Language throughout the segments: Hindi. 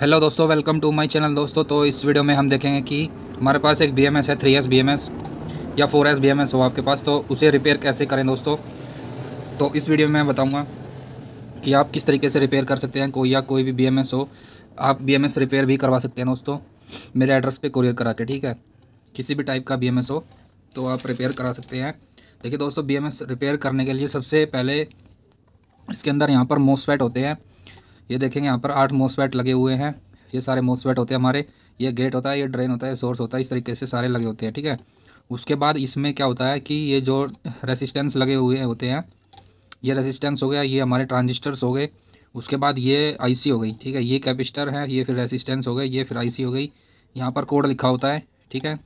हेलो दोस्तों वेलकम टू माय चैनल दोस्तों तो इस वीडियो में हम देखेंगे कि हमारे पास एक बी है थ्री एस बी या फोर एस बी हो आपके पास तो उसे रिपेयर कैसे करें दोस्तों तो इस वीडियो में मैं बताऊंगा कि आप किस तरीके से रिपेयर कर सकते हैं कोई या कोई भी बी हो आप बी रिपेयर भी करवा सकते हैं दोस्तों मेरे एड्रेस पर कुरियर करा के ठीक है किसी भी टाइप का बी हो तो आप रिपेयर करा सकते हैं देखिए दोस्तों बी रिपेयर करने के लिए सबसे पहले इसके अंदर यहाँ पर मोसफेट होते हैं ये देखेंगे यहाँ पर आठ मोसवेट लगे हुए हैं ये सारे मोसवेट होते हैं हमारे ये गेट होता है ये ड्रेन होता है सोर्स होता है इस तरीके से सारे लगे होते हैं ठीक है उसके बाद इसमें क्या होता है कि ये जो रेसिस्टेंस लगे हुए होते हैं ये रेसिस्टेंस हो गया ये हमारे ट्रांजिस्टर्स हो गए उसके बाद ये आईसी हो गई ठीक है ये कैपेसिटर है ये फिर रेसिस्टेंस हो गए ये फिर आईसी हो गई यहाँ पर कोड लिखा होता है ठीक है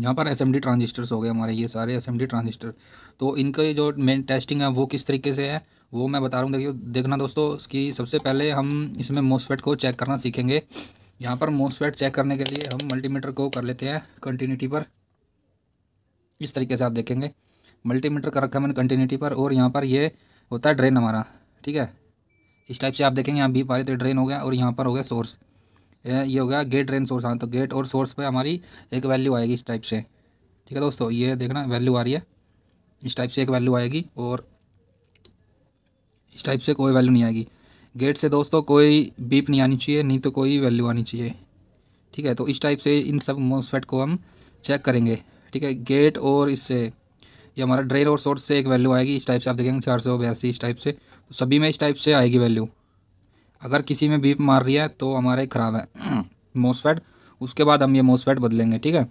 यहाँ पर एस ट्रांजिस्टर्स हो गए हमारे ये सारे एस ट्रांजिस्टर तो इनके जो मेन टेस्टिंग है वो किस तरीके से है वो मैं बता रहा हूँ देखिए देखना दोस्तों इसकी सबसे पहले हम इसमें मोसफेट को चेक करना सीखेंगे यहाँ पर मोसफेट चेक करने के लिए हम मल्टीमीटर को कर लेते हैं कंटिन्यूटी पर इस तरीके से आप देखेंगे मल्टीमीटर कर रखा है मैंने कंटिन्यूटी पर और यहाँ पर ये होता है ड्रेन हमारा ठीक है इस टाइप से आप देखेंगे यहाँ बी पा रहे थे ड्रेन हो गया और यहाँ पर हो गया सोर्स ये हो गया गेट ड्रेन सोर्स हाँ तो गेट और सोर्स पे हमारी एक वैल्यू आएगी इस टाइप से ठीक है दोस्तों ये देखना वैल्यू आ रही है इस टाइप से एक वैल्यू आएगी और इस टाइप से कोई वैल्यू नहीं आएगी गेट से दोस्तों कोई बीप नहीं आनी चाहिए नहीं तो कोई वैल्यू आनी चाहिए ठीक है तो इस टाइप से इन सब मोसफेट को हम चेक करेंगे ठीक है गेट और इससे ये हमारा ड्रेन और सोर्स से एक वैल्यू आएगी इस टाइप से आप देखेंगे चार सौ बयासी इस टाइप से तो सभी में इस टाइप से आएगी वैल्यू अगर किसी में बीप मार रही है तो हमारा ही ख़राब है मोसफेट उसके बाद हम ये मोसफेट बदलेंगे ठीक है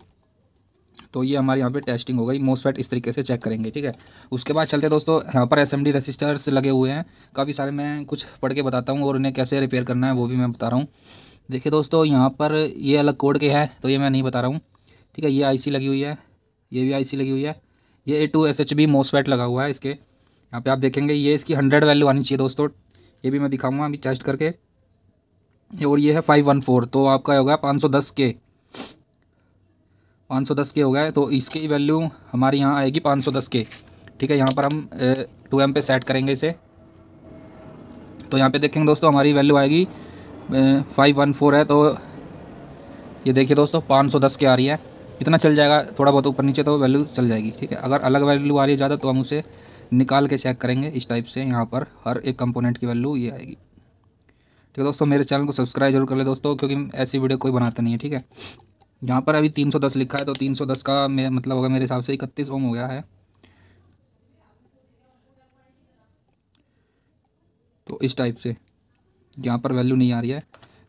तो ये हमारे यहाँ पे टेस्टिंग हो गई मोसफेट इस तरीके से चेक करेंगे ठीक है उसके बाद चलते दोस्तों यहाँ पर एस एम रेसिस्टर्स लगे हुए हैं काफ़ी सारे मैं कुछ पढ़ के बताता हूँ और उन्हें कैसे रिपेयर करना है वो भी मैं बता रहा हूँ देखिए दोस्तों यहाँ पर ये अलग कोड के हैं तो ये मैं नहीं बता रहा हूँ ठीक है ये आई लगी हुई है ये भी आई लगी हुई है ये A two S H B MOSFET लगा हुआ है इसके यहाँ पर आप देखेंगे ये इसकी हंड्रेड वैल्यू आनी चाहिए दोस्तों ये भी मैं दिखाऊंगा अभी टेस्ट करके और ये है फाइव वन फोर तो आपका हो गया पाँच सौ दस के पाँच सौ दस के हो गए तो इसकी वैल्यू हमारे यहाँ आएगी पाँच सौ दस के ठीक है यहाँ पर हम टू एम पे सेट करेंगे इसे तो यहाँ पे देखेंगे दोस्तों हमारी वैल्यू आएगी फाइव वन फोर है तो ये देखिए दोस्तों पाँच सौ दस के आ रही है इतना चल जाएगा थोड़ा बहुत ऊपर नीचे तो वैल्यू चल जाएगी ठीक है अगर अलग वैल्यू आ रही है ज़्यादा तो हम उसे निकाल के चेक करेंगे इस टाइप से यहाँ पर हर एक कंपोनेंट की वैल्यू ये आएगी ठीक है दोस्तों मेरे चैनल को सब्सक्राइब जरूर कर ले दोस्तों क्योंकि ऐसी वीडियो कोई बनाता नहीं है ठीक है यहाँ पर अभी 310 लिखा है तो 310 का मे, मतलब होगा मेरे हिसाब से इकतीस ओम हो गया है तो इस टाइप से यहाँ पर वैल्यू नहीं आ रही है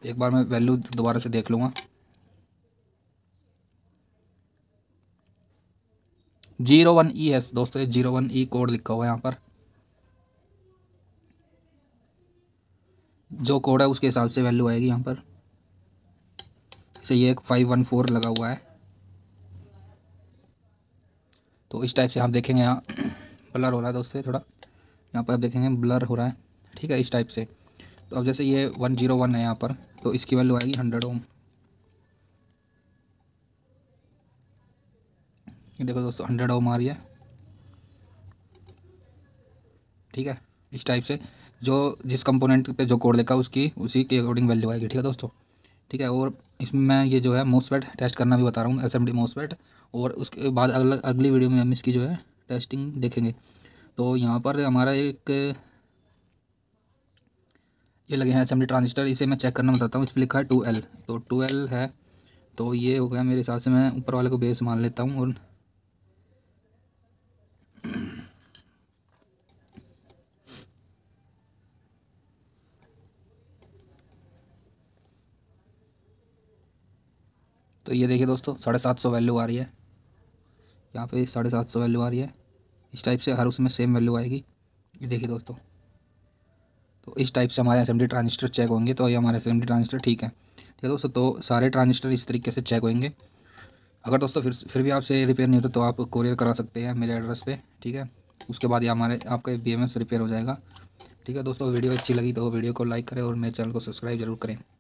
एक बार मैं वैल्यू दोबारा से देख लूँगा जीरो वन ई एस दोस्तों जीरो वन ई कोड लिखा हुआ है यहाँ पर जो कोड है उसके हिसाब से वैल्यू आएगी यहाँ पर सही ये एक फाइव वन फोर लगा हुआ है तो इस टाइप से आप देखेंगे यहाँ ब्लर हो रहा है दोस्तों थोड़ा यहाँ पर आप देखेंगे ब्लर हो रहा है ठीक है इस टाइप से तो अब जैसे ये वन जीरो वन है यहाँ पर तो इसकी वैल्यू आएगी हंड्रेड ओम ये देखो दोस्तों हंड्रेड ओम आ रही है ठीक है इस टाइप से जो जिस कंपोनेंट पे जो कोड लिखा उसकी उसी के अकॉर्डिंग वैल्यू आएगी ठीक है दोस्तों ठीक है और इसमें मैं ये जो है मोसपेट टेस्ट करना भी बता रहा हूँ एस एम डी मोसपेट और उसके बाद अगल, अगली वीडियो में हम इसकी जो है टेस्टिंग देखेंगे तो यहाँ पर हमारा एक ये लगे हैं एस डी ट्रांजिस्टर इसे मैं चेक करना बताता हूँ इस पर लिखा है टू एल तो टू एल है तो ये हो गया मेरे हिसाब से मैं ऊपर वाले को बेस मान लेता हूँ और तो ये देखिए दोस्तों साढ़े सात सौ वैल्यू आ रही है यहाँ पे साढ़े सात सौ वैल्यू आ रही है इस टाइप से हर उसमें सेम वैल्यू आएगी ये देखिए दोस्तों तो इस टाइप से हमारे एस ट्रांजिस्टर चेक होंगे तो ये हमारे एस ट्रांजिस्टर ठीक है ठीक है दोस्तों तो सारे ट्रांजिस्टर इस तरीके से चेक होंगे अगर दोस्तों फिर फिर भी आपसे रिपेयर नहीं होता तो आप कोरियर करा सकते हैं मेरे एड्रेस पर ठीक है उसके बाद ये हमारे आपका बी रिपेयर हो जाएगा ठीक है दोस्तों वीडियो अच्छी लगी तो वीडियो को लाइक करें और मेरे चैनल को सब्सक्राइब जरूर करें